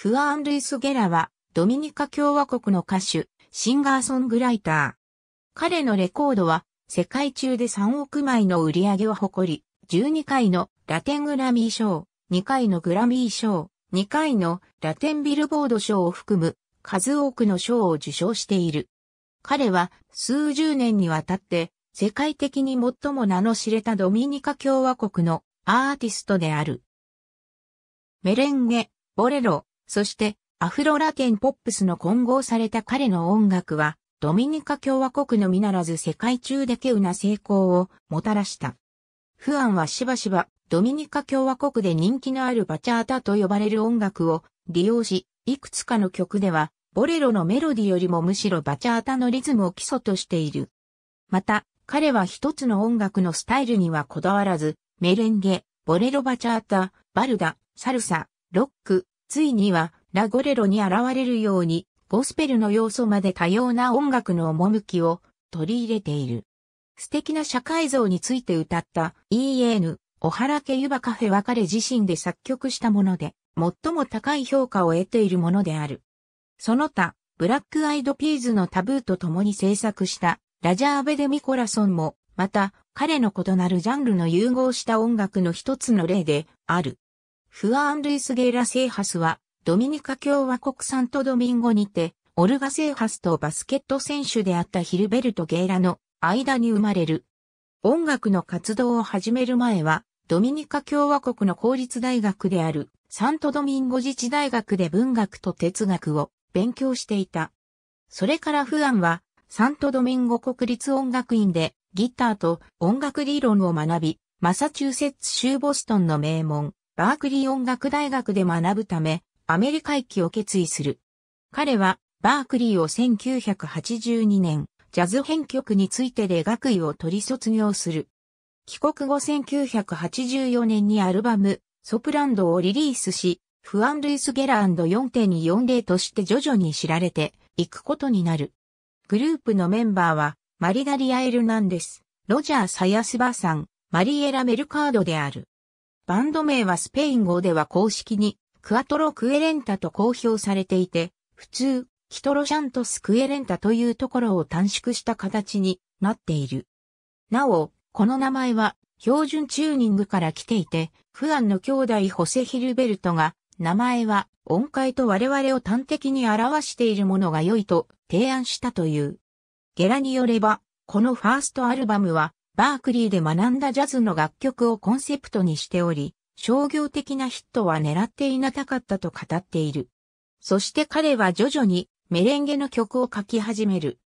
フアン・ルイス・ゲラは、ドミニカ共和国の歌手、シンガーソングライター。彼のレコードは、世界中で3億枚の売り上げを誇り、12回のラテングラミー賞、2回のグラミー賞、2回のラテンビルボード賞を含む、数多くの賞を受賞している。彼は、数十年にわたって、世界的に最も名の知れたドミニカ共和国のアーティストである。メレンゲ、ボレロ、そして、アフロラテンポップスの混合された彼の音楽は、ドミニカ共和国のみならず世界中で稀有な成功をもたらした。フアンはしばしばドミニカ共和国で人気のあるバチャータと呼ばれる音楽を利用し、いくつかの曲ではボレロのメロディよりもむしろバチャータのリズムを基礎としている。また、彼は一つの音楽のスタイルにはこだわらず、メレンゲ、ボレロバチャータ、バルダ、サルサ、ロック、ついにはラゴレロに現れるようにゴスペルの要素まで多様な音楽の趣を取り入れている。素敵な社会像について歌った E.N. 小原家湯葉カフェは彼自身で作曲したもので、最も高い評価を得ているものである。その他、ブラックアイドピーズのタブーと共に制作したラジャーベデ・ミコラソンも、また彼の異なるジャンルの融合した音楽の一つの例である。フアン・ルイス・ゲイラ・セーハスは、ドミニカ共和国サントドミンゴにて、オルガ・セーハスとバスケット選手であったヒルベルト・ゲイラの間に生まれる。音楽の活動を始める前は、ドミニカ共和国の公立大学であるサントドミンゴ自治大学で文学と哲学を勉強していた。それからフアンは、サントドミンゴ国立音楽院でギターと音楽理論を学び、マサチューセッツ州ボストンの名門、バークリー音楽大学で学ぶため、アメリカ行きを決意する。彼は、バークリーを1982年、ジャズ編曲についてで学位を取り卒業する。帰国後1984年にアルバム、ソプランドをリリースし、フアン・ルイス・ゲラ &4.240 として徐々に知られていくことになる。グループのメンバーは、マリダリア・エルナンデス、ロジャー・サヤスバさん、マリエラ・メルカードである。バンド名はスペイン語では公式に、クアトロ・クエレンタと公表されていて、普通、キトロシャントス・クエレンタというところを短縮した形になっている。なお、この名前は、標準チューニングから来ていて、フアンの兄弟ホセ・ヒルベルトが、名前は音階と我々を端的に表しているものが良いと提案したという。ゲラによれば、このファーストアルバムはバークリーで学んだジャズの楽曲をコンセプトにしており、商業的なヒットは狙っていなかったと語っている。そして彼は徐々にメレンゲの曲を書き始める。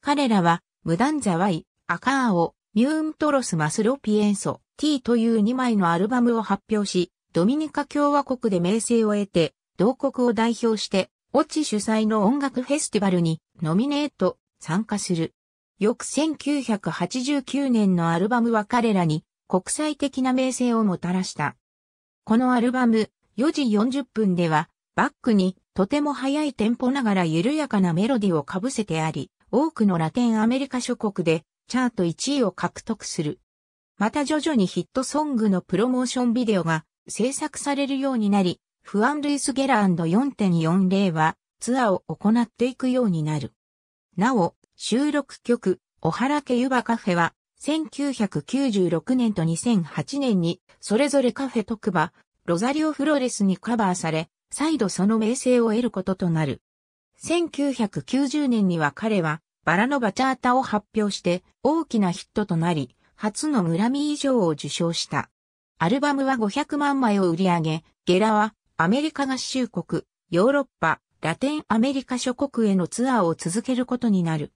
彼らは、ムダンザワイ、アカーオ、ミューントロスマスロピエンソ、T という2枚のアルバムを発表し、ドミニカ共和国で名声を得て、同国を代表して、オチ主催の音楽フェスティバルにノミネート、参加する。翌1989年のアルバムは彼らに国際的な名声をもたらした。このアルバム4時40分ではバックにとても速いテンポながら緩やかなメロディをかぶせてあり、多くのラテンアメリカ諸国でチャート1位を獲得する。また徐々にヒットソングのプロモーションビデオが制作されるようになり、フアン・ルイス・ゲラ &4.40 はツアーを行っていくようになる。なお、収録曲、おはらけゆばカフェは、1996年と2008年に、それぞれカフェ特場、ロザリオフロレスにカバーされ、再度その名声を得ることとなる。1990年には彼は、バラのバチャータを発表して、大きなヒットとなり、初のグラミーを受賞した。アルバムは500万枚を売り上げ、ゲラはアメリカ合衆国、ヨーロッパ、ラテンアメリカ諸国へのツアーを続けることになる。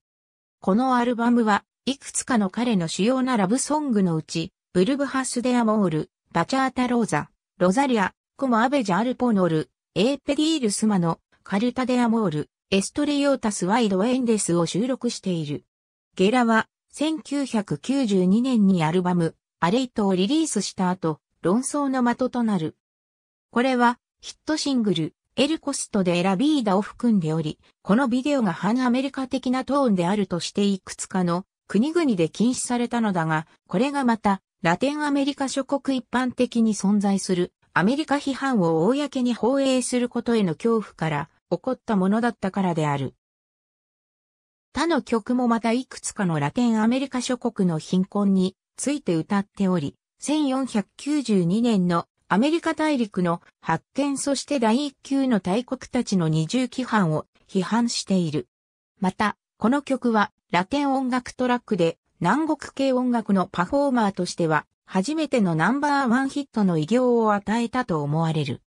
このアルバムは、いくつかの彼の主要なラブソングのうち、ブルブハス・デ・アモール、バチャータ・ローザ、ロザリア、コモ・アベジャ・アルポノル、エーペディール・スマノ、カルタ・デ・アモール、エストレヨータス・ワイド・エンデスを収録している。ゲラは、1992年にアルバム、アレイトをリリースした後、論争の的となる。これは、ヒットシングル、エルコストでエラビーダを含んでおり、このビデオが反アメリカ的なトーンであるとしていくつかの国々で禁止されたのだが、これがまたラテンアメリカ諸国一般的に存在するアメリカ批判を公に放映することへの恐怖から起こったものだったからである。他の曲もまたいくつかのラテンアメリカ諸国の貧困について歌っており、1492年のアメリカ大陸の発見そして第一級の大国たちの二重規範を批判している。また、この曲はラテン音楽トラックで南国系音楽のパフォーマーとしては初めてのナンバーワンヒットの偉業を与えたと思われる。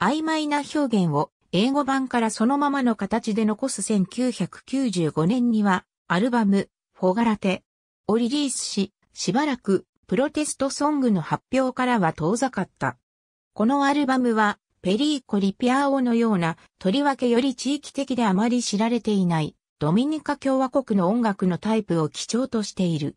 曖昧な表現を英語版からそのままの形で残す1995年にはアルバム、フォガラテをリリースし、しばらくプロテストソングの発表からは遠ざかった。このアルバムは、ペリーコ・リピアオのような、とりわけより地域的であまり知られていない、ドミニカ共和国の音楽のタイプを基調としている。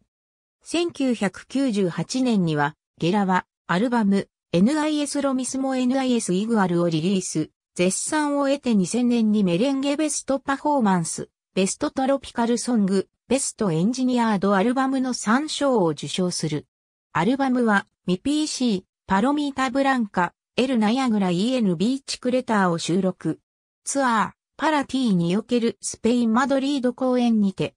1998年には、ゲラは、アルバム、NIS ロミスモ NIS イグアルをリリース、絶賛を得て2000年にメレンゲベストパフォーマンス、ベストトロピカルソング、ベストエンジニアードアルバムの3賞を受賞する。アルバムは、ミ PC、パロミータブランカ、エルナヤグラ EN ビーチクレターを収録。ツアー、パラティにおけるスペインマドリード公演にて、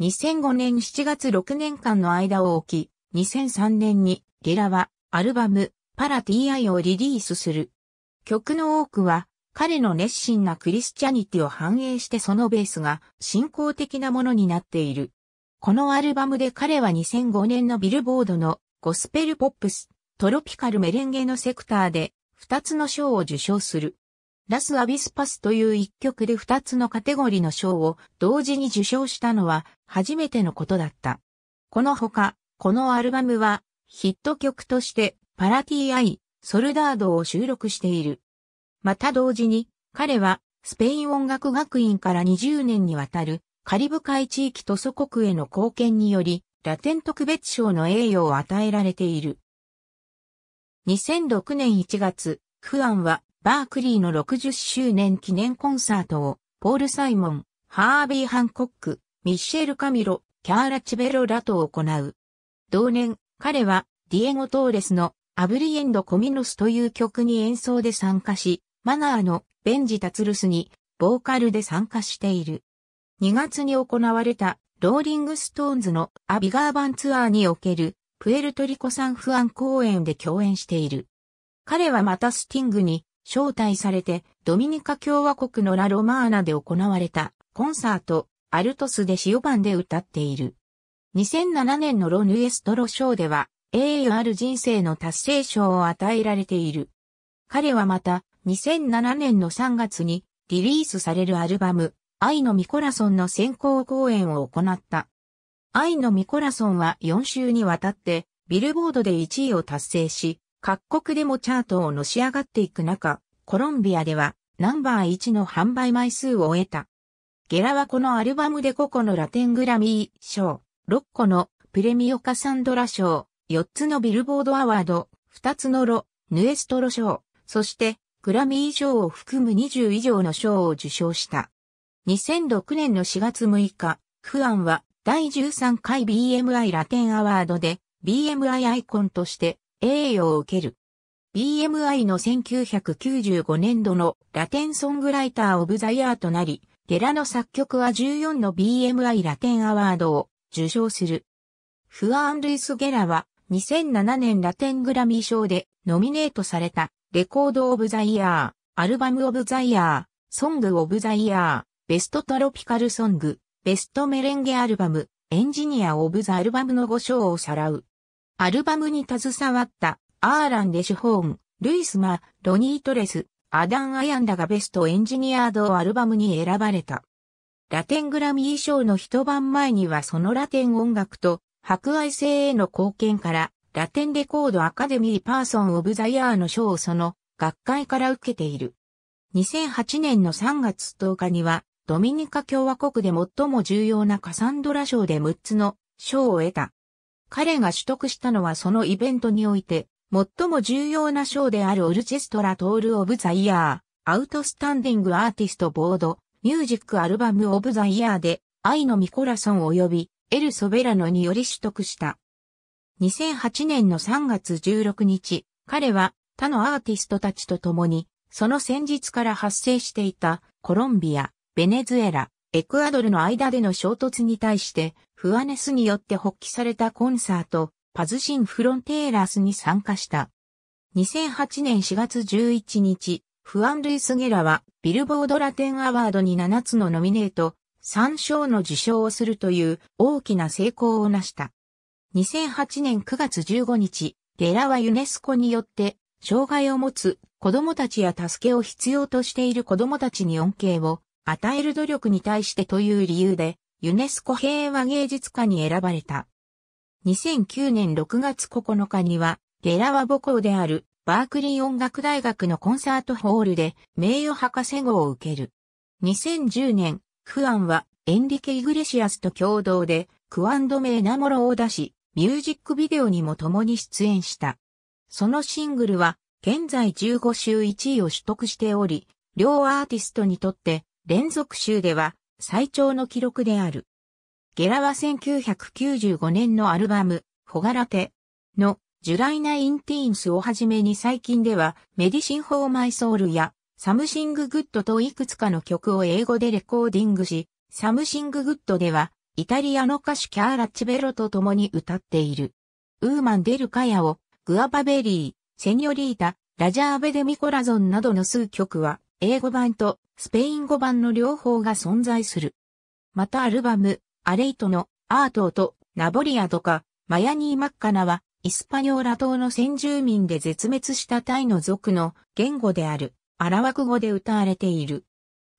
2005年7月6年間の間を置き、2003年にゲラはアルバム、パラティアイをリリースする。曲の多くは、彼の熱心なクリスチャニティを反映してそのベースが信仰的なものになっている。このアルバムで彼は2005年のビルボードのゴスペルポップス、トロピカルメレンゲのセクターで、2つの賞を受賞する。ラス・アビスパスという1曲で2つのカテゴリーの賞を同時に受賞したのは初めてのことだった。このほか、このアルバムはヒット曲としてパラティアイ、ソルダードを収録している。また同時に彼はスペイン音楽学院から20年にわたるカリブ海地域と祖国への貢献によりラテン特別賞の栄誉を与えられている。2006年1月、フアンはバークリーの60周年記念コンサートを、ポール・サイモン、ハービー・ハンコック、ミッシェル・カミロ、キャーラ・チベロらと行う。同年、彼は、ディエゴ・トーレスのアブリエンド・コミノスという曲に演奏で参加し、マナーのベンジ・タツルスにボーカルで参加している。2月に行われたローリングストーンズのアビガーバンツアーにおけるプエルトリコサンフアン公演で共演している。彼はまたスティングに招待されてドミニカ共和国のラ・ロマーナで行われたコンサートアルトスで塩版で歌っている。2007年のロ・ヌエストロ賞では栄誉ある人生の達成賞を与えられている。彼はまた2007年の3月にリリースされるアルバム愛のミコラソンの先行公演を行った。愛のミコラソンは4週にわたって、ビルボードで1位を達成し、各国でもチャートをのし上がっていく中、コロンビアではナンバー1の販売枚数を得た。ゲラはこのアルバムで5個のラテングラミー賞、6個のプレミオカサンドラ賞、4つのビルボードアワード、2つのロ、ヌエストロ賞、そしてグラミー賞を含む20以上の賞を受賞した。2006年の4月6日、フアンは第13回 BMI ラテンアワードで BMI アイコンとして栄誉を受ける。BMI の1995年度のラテンソングライターオブザイヤーとなり、ゲラの作曲は14の BMI ラテンアワードを受賞する。フアン・ルイス・ゲラは2007年ラテングラミー賞でノミネートされたレコード・オブ・ザ・イヤー、アルバム・オブ・ザ・イヤー、ソング・オブ・ザ・イヤー、ベストトロピカルソング、ベストメレンゲアルバム、エンジニアオブザアルバムの5賞をさらう。アルバムに携わった、アーラン・デシュホーン、ルイスマ、ロニー・トレス、アダン・アヤンダがベストエンジニアードアルバムに選ばれた。ラテングラミー賞の一晩前にはそのラテン音楽と博愛性への貢献から、ラテンレコードアカデミーパーソン・オブ・ザ・イヤーの賞をその学会から受けている。2008年の3月10日には、ドミニカ共和国で最も重要なカサンドラ賞で6つの賞を得た。彼が取得したのはそのイベントにおいて、最も重要な賞であるオルチェストラトール・オブ・ザ・イヤー、アウトスタンディング・アーティスト・ボード、ミュージック・アルバム・オブ・ザ・イヤーで、愛のミコラソン及び、エル・ソベラノにより取得した。2008年の3月16日、彼は他のアーティストたちと共に、その先日から発生していたコロンビア、ベネズエラ、エクアドルの間での衝突に対して、フアネスによって発起されたコンサート、パズシン・フロンテーラスに参加した。2008年4月11日、フアン・ルイス・ゲラは、ビルボード・ラテン・アワードに7つのノミネート、3賞の受賞をするという大きな成功を成した。2008年9月15日、ゲラはユネスコによって、障害を持つ子供たちや助けを必要としている子供たちに恩恵を与える努力に対してという理由で、ユネスコ平和芸術家に選ばれた。2009年6月9日には、ゲラは母校であるバークリー音楽大学のコンサートホールで名誉博士号を受ける。2010年、クアンはエンリケ・イグレシアスと共同でクアンドメーナモロを出し、ミュージックビデオにも共に出演した。そのシングルは現在15週1位を取得しており、両アーティストにとって連続州では最長の記録である。ゲラは1995年のアルバム、ホガラテのジュライナインティーンスをはじめに最近ではメディシン・フォー・マイ・ソウルやサムシング・グッドといくつかの曲を英語でレコーディングし、サムシング・グッドではイタリアの歌手キャーラ・チベロと共に歌っている。ウーマン・デル・カヤオ、グアバベリー、セニョリータ、ラジャーベデ・ミコラゾンなどの数曲は英語版とスペイン語版の両方が存在する。またアルバム、アレイトのアートとナボリアとかマヤニー・マッカナはイスパニョーラ島の先住民で絶滅したタイの族の言語であるアラワク語で歌われている。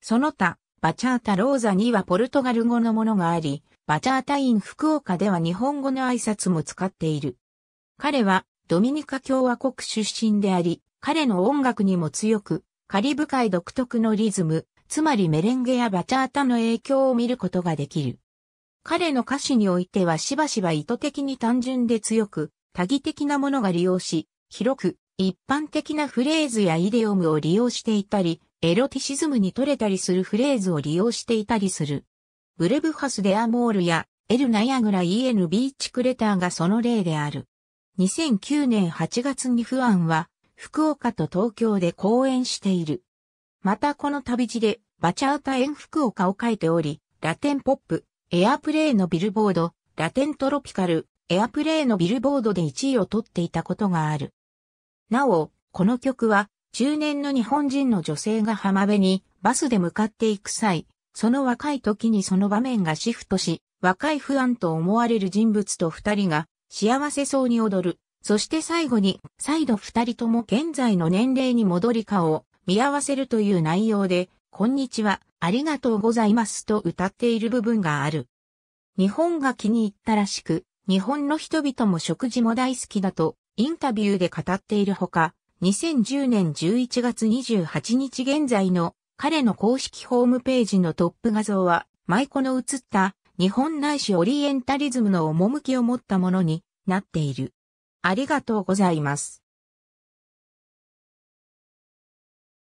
その他、バチャータ・ローザにはポルトガル語のものがあり、バチャータイン福岡では日本語の挨拶も使っている。彼はドミニカ共和国出身であり、彼の音楽にも強くカリブ海独特のリズム、つまりメレンゲやバチャータの影響を見ることができる。彼の歌詞においてはしばしば意図的に単純で強く、多義的なものが利用し、広く、一般的なフレーズやイデオムを利用していたり、エロティシズムに取れたりするフレーズを利用していたりする。ブレブハス・デ・アモールやエル・ナヤグラ EN ビーチ・クレターがその例である。2009年8月にファンは福岡と東京で公演している。またこの旅路でバチャータ円福岡を書いており、ラテンポップ、エアプレイのビルボード、ラテントロピカル、エアプレイのビルボードで1位を取っていたことがある。なお、この曲は、中年の日本人の女性が浜辺にバスで向かっていく際、その若い時にその場面がシフトし、若い不安と思われる人物と二人が幸せそうに踊るそして最後に、再度二人とも現在の年齢に戻りかを見合わせるという内容で、こんにちは、ありがとうございますと歌っている部分がある。日本が気に入ったらしく、日本の人々も食事も大好きだと、インタビューで語っているほか、2010年11月28日現在の彼の公式ホームページのトップ画像は、舞妓の映った日本内史オリエンタリズムの趣を持ったものになっている。ありがとうございます。